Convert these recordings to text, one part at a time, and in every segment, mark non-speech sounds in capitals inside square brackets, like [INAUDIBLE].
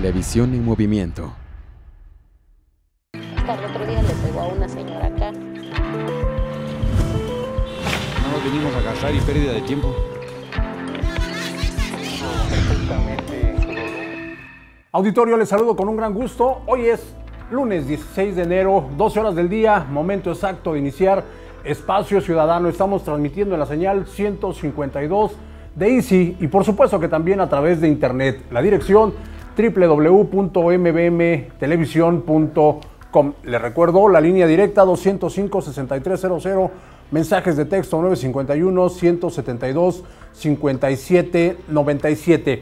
Televisión en movimiento. una No nos venimos a gastar y pérdida de tiempo. Auditorio, les saludo con un gran gusto. Hoy es lunes 16 de enero, 12 horas del día, momento exacto de iniciar Espacio Ciudadano. Estamos transmitiendo en la señal 152 de Easy y por supuesto que también a través de internet. La dirección www.mbmtelevisión.com. Le recuerdo la línea directa 205-6300, mensajes de texto 951-172-5797.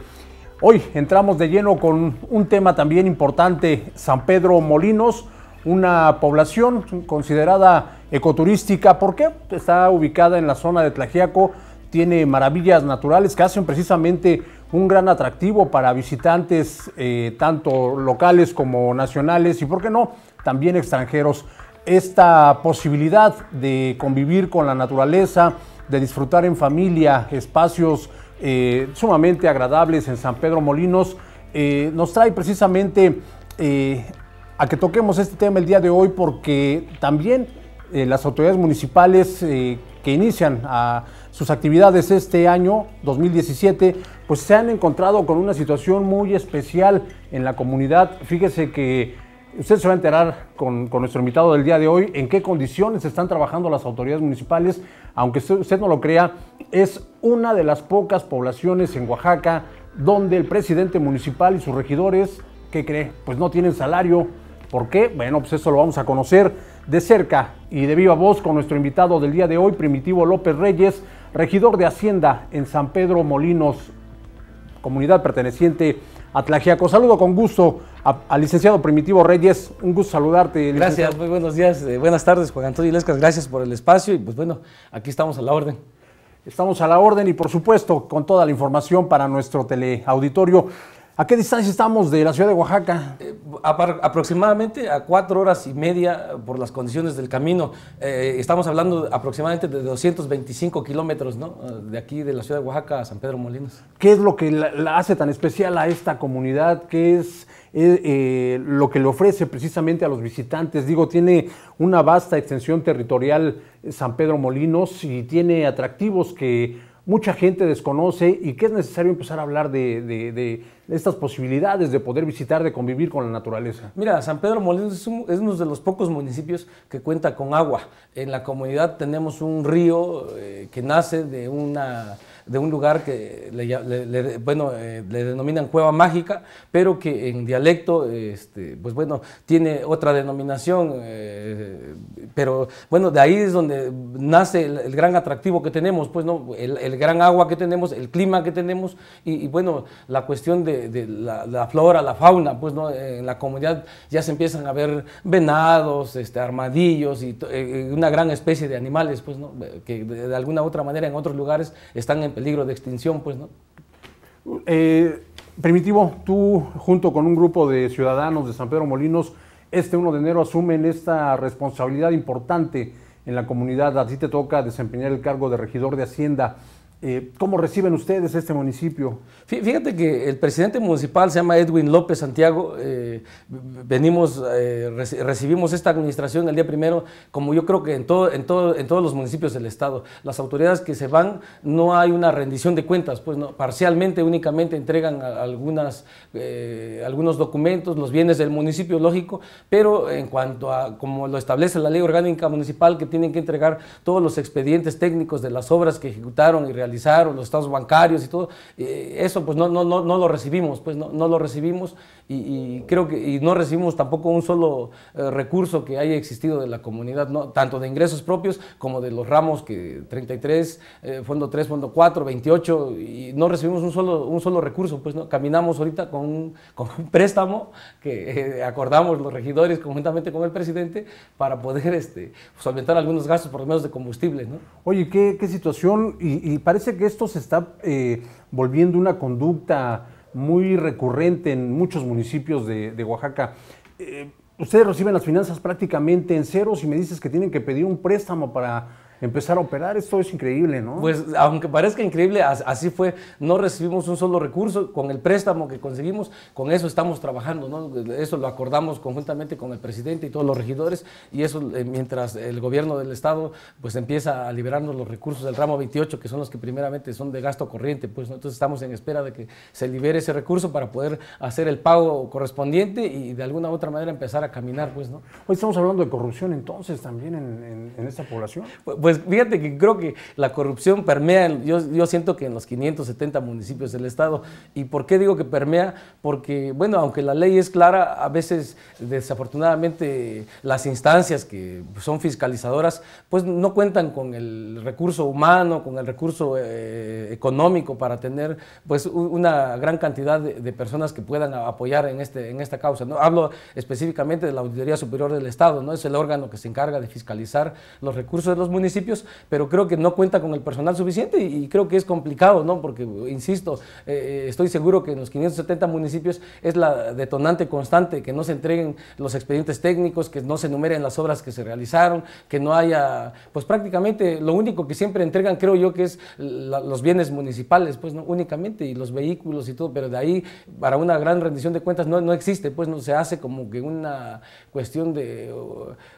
Hoy entramos de lleno con un tema también importante, San Pedro Molinos, una población considerada ecoturística. Porque Está ubicada en la zona de Tlajiaco, tiene maravillas naturales que hacen precisamente un gran atractivo para visitantes, eh, tanto locales como nacionales y, por qué no, también extranjeros. Esta posibilidad de convivir con la naturaleza, de disfrutar en familia espacios eh, sumamente agradables en San Pedro Molinos, eh, nos trae precisamente a que toquemos este tema el día de hoy porque también las autoridades municipales que inician sus actividades este año 2017 pues se han encontrado con una situación muy especial en la comunidad. Fíjese que usted se va a enterar con, nuestro invitado del día de hoy en qué condiciones están trabajando las autoridades municipales. Aunque usted no lo crea, es una de las pocas poblaciones en Oaxaca donde el presidente municipal y sus regidores, ¿qué cree? Pues no tienen salario. ¿Por qué? Bueno, pues eso lo vamos a conocer de cerca y de viva voz con nuestro invitado del día de hoy, Primitivo López Reyes, regidor de Hacienda en San Pedro Molinos, comunidad perteneciente a Tlajiaco. Saludo con gusto al licenciado Primitivo Reyes. Un gusto saludarte. Gracias, muy buenos días. Eh, buenas tardes, Juan Antonio Ilescas, Gracias por el espacio y pues bueno, aquí estamos a la orden. Estamos a la orden y por supuesto con toda la información para nuestro teleauditorio. ¿A qué distancia estamos de la ciudad de Oaxaca? Eh, aproximadamente a cuatro horas y media eh, por las condiciones del camino. Eh, estamos hablando aproximadamente de 225 kilómetros, ¿no? De aquí, de la ciudad de Oaxaca a San Pedro Molinos. ¿Qué es lo que hace tan especial a esta comunidad? ¿Qué es lo que le ofrece precisamente a los visitantes? Digo, tiene una vasta extensión territorial San Pedro Molinos y tiene atractivos que mucha gente desconoce y que es necesario empezar a hablar de, estas posibilidades de poder visitar, de convivir con la naturaleza. Mira, San Pedro Molinos es, uno de los pocos municipios que cuenta con agua. En la comunidad tenemos un río eh, que nace de una de un lugar que le, bueno, eh, le denominan cueva mágica, pero que en dialecto, este, pues bueno, tiene otra denominación, eh, pero bueno, de ahí es donde nace el, gran atractivo que tenemos, pues no, el, gran agua que tenemos, el clima que tenemos y, bueno, la cuestión de, la, flora, la fauna, pues no, en la comunidad ya se empiezan a ver venados, este, armadillos y eh, una gran especie de animales, pues que de, alguna u otra manera en otros lugares están empezando peligro de extinción, pues, ¿no? Eh, Primitivo, tú junto con un grupo de ciudadanos de San Pedro Molinos, este 1 de enero asumen esta responsabilidad importante en la comunidad. A ti te toca desempeñar el cargo de regidor de Hacienda. Eh, ¿Cómo reciben ustedes este municipio? Fíjate que el presidente municipal se llama Edwin López Santiago. Eh, venimos, eh, recibimos esta administración el día primero, como yo creo que en, todo, en, todo, en todos los municipios del estado. Las autoridades que se van, no hay una rendición de cuentas, pues no, parcialmente, únicamente entregan algunas, algunos documentos, los bienes del municipio, lógico, pero en cuanto a, como lo establece la ley orgánica municipal, que tienen que entregar todos los expedientes técnicos de las obras que ejecutaron y realizaron o los estados bancarios y todo, eh, eso pues no, no, no, no, lo recibimos, pues no, no lo recibimos y, creo que y no recibimos tampoco un solo eh, recurso que haya existido de la comunidad, ¿no? tanto de ingresos propios como de los ramos que 33, eh, Fondo 3, Fondo 4, 28, y no recibimos un solo, un solo recurso, pues no, caminamos ahorita con un, [LAUGHS] con un préstamo que acordamos los regidores conjuntamente con el presidente para poder este, solventar algunos gastos por lo menos de combustible. ¿no? Oye, qué, qué situación y, y parece parece que esto se está eh, volviendo una conducta muy recurrente en muchos municipios de, Oaxaca. Eh, ustedes reciben las finanzas prácticamente en ceros y me dices que tienen que pedir un préstamo para empezar a operar. Esto es increíble, ¿no? Pues aunque parezca increíble, así fue. No recibimos un solo recurso. Con el préstamo que conseguimos, con eso estamos trabajando, ¿no? Eso lo acordamos conjuntamente con el presidente y todos los regidores. Y eso eh, mientras el gobierno del Estado pues empieza a liberarnos los recursos del ramo 28, que son los que primeramente son de gasto corriente. Pues ¿no? entonces estamos en espera de que se libere ese recurso para poder hacer el pago correspondiente y de alguna u otra manera empezar a caminar, pues, ¿no? Hoy estamos hablando de corrupción entonces también en, esta población. Pues fíjate que creo que la corrupción permea, yo, siento que en los 570 municipios del Estado. ¿Y por qué digo que permea? Porque, bueno, aunque la ley es clara, a veces desafortunadamente las instancias que son fiscalizadoras, pues no cuentan con el recurso humano, con el recurso eh, económico para tener pues una gran cantidad de, personas que puedan apoyar en, este, en esta causa. ¿no? Hablo específicamente de la Auditoría Superior del Estado, ¿no? es el órgano que se encarga de fiscalizar los recursos de los municipios pero creo que no cuenta con el personal suficiente y, creo que es complicado, ¿no? Porque, insisto, eh, eh, estoy seguro que en los 570 municipios es la detonante constante, que no se entreguen los expedientes técnicos, que no se enumeren las obras que se realizaron, que no haya, pues prácticamente lo único que siempre entregan, creo yo, que es los bienes municipales, pues únicamente, y los vehículos y todo, pero de ahí para una gran rendición de cuentas no, no existe, pues no se hace como que una cuestión de,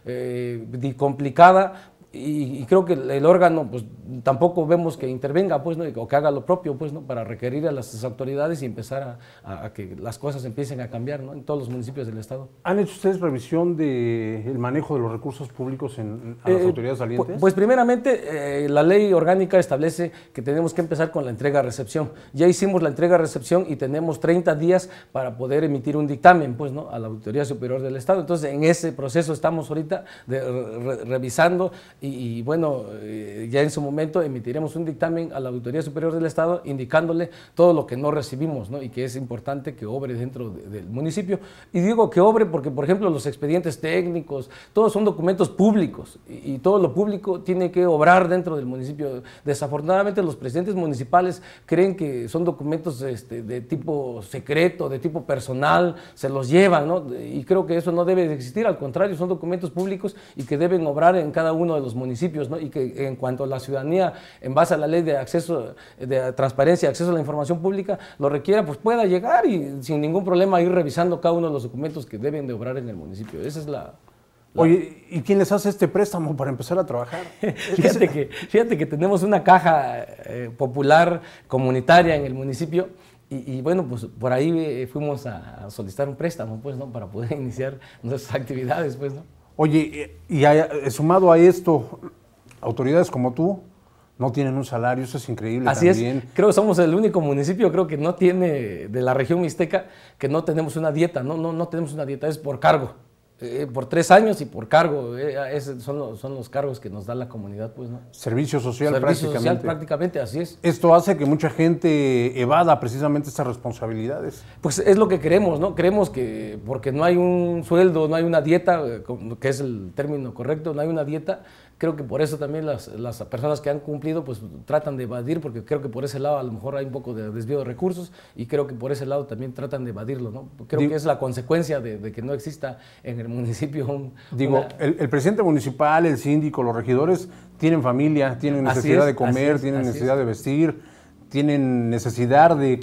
eh, de complicada y, creo que el, órgano, pues tampoco vemos que intervenga, pues, ¿no? o que haga lo propio, pues, ¿no? para requerir a las autoridades y empezar a, que las cosas empiecen a cambiar ¿no? en todos los municipios del Estado. ¿Han hecho ustedes revisión del el manejo de los recursos públicos en, a las eh, autoridades salientes? Pues, primeramente, eh, la ley orgánica establece que tenemos que empezar con la entrega-recepción. Ya hicimos la entrega-recepción y tenemos 30 días para poder emitir un dictamen pues, ¿no? a la Autoridad Superior del Estado. Entonces, en ese proceso estamos ahorita revisando y, bueno, eh, ya en su momento emitiremos un dictamen a la Auditoría Superior del Estado indicándole todo lo que no recibimos ¿no? y que es importante que obre dentro del municipio. Y digo que obre porque, por ejemplo, los expedientes técnicos, todos son documentos públicos y, todo lo público tiene que obrar dentro del municipio. Desafortunadamente los presidentes municipales creen que son documentos este, de tipo secreto, de tipo personal, se los llevan, ¿no? Y creo que eso no debe de existir, al contrario, son documentos públicos y que deben obrar en cada uno de los municipios, ¿no? y que en cuanto a la ciudadanía, en base a la ley de acceso, de transparencia, acceso a la información pública, lo requiera, pues pueda llegar y sin ningún problema ir revisando cada uno de los documentos que deben de obrar en el municipio. Esa es la, Oye, ¿y quién les hace este préstamo para empezar a trabajar? [LAUGHS] fíjate, que, fíjate que tenemos una caja eh, popular comunitaria en el municipio y, bueno, pues por ahí eh, fuimos a solicitar un préstamo, pues, ¿no? Para poder [LAUGHS] iniciar nuestras actividades, pues, ¿no? Oye, y sumado a esto, autoridades como tú no tienen un salario, eso es increíble. Así también. es. Creo que somos el único municipio, creo que no tiene, de la región mixteca, que no tenemos una dieta, no, no, no tenemos una dieta, es por cargo. Eh, por tres años y por cargo. Eh, son, los, son, los, cargos que nos da la comunidad, pues, ¿no? Servicio social Servicio prácticamente. social prácticamente, así es. Esto hace que mucha gente evada precisamente esas responsabilidades. Pues es lo que queremos, ¿no? Creemos que, porque no hay un sueldo, no hay una dieta, eh, que es el término correcto, no hay una dieta, creo que por eso también las, las, personas que han cumplido pues tratan de evadir, porque creo que por ese lado a lo mejor hay un poco de desvío de recursos y creo que por ese lado también tratan de evadirlo, ¿no? Creo que es la consecuencia de, que no exista en el municipio un... Digo, el, presidente municipal, el síndico, los regidores tienen familia, tienen necesidad de comer, tienen necesidad de vestir, tienen necesidad de,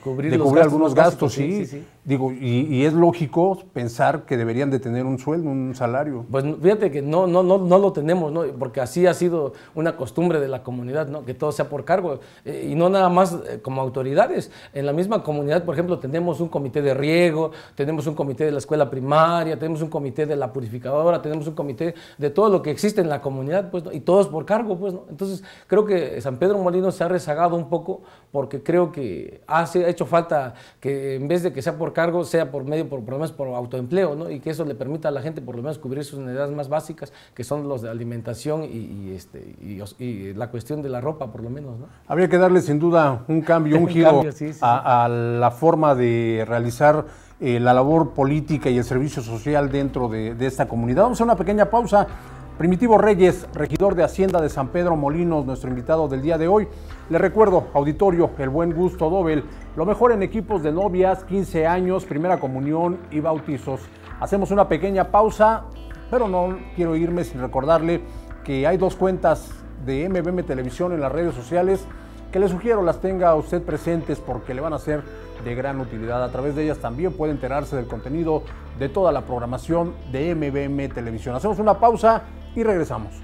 cubrir, algunos gastos, sí. Digo, y, es lógico pensar que deberían de tener un sueldo, un salario. Pues fíjate que no, no, no, no lo tenemos, ¿no? porque así ha sido una costumbre de la comunidad, ¿no? que todo sea por cargo, eh, y no nada más eh, como autoridades. En la misma comunidad, por ejemplo, tenemos un comité de riego, tenemos un comité de la escuela primaria, tenemos un comité de la purificadora, tenemos un comité de todo lo que existe en la comunidad, pues, y todos por cargo. Pues, Entonces, creo que San Pedro Molino se ha rezagado un poco porque creo que hace, ha hecho falta que en vez de que sea por cargo sea por medio, por, lo menos por autoempleo, ¿no? y que eso le permita a la gente por lo menos cubrir sus necesidades más básicas, que son los de alimentación y, este, y, la cuestión de la ropa, por lo menos. ¿no? Habría que darle sin duda un cambio, un, [LAUGHS] giro A, la forma de realizar eh, la labor política y el servicio social dentro de, de, esta comunidad. Vamos a una pequeña pausa. Primitivo Reyes, regidor de Hacienda de San Pedro Molinos, nuestro invitado del día de hoy. Le recuerdo, auditorio, el buen gusto Doble, lo mejor en equipos de novias, 15 años, primera comunión y bautizos. Hacemos una pequeña pausa, pero no quiero irme sin recordarle que hay dos cuentas de MBM Televisión en las redes sociales que le sugiero las tenga usted presentes porque le van a ser de gran utilidad. A través de ellas también puede enterarse del contenido de toda la programación de MBM Televisión. Hacemos una pausa y regresamos.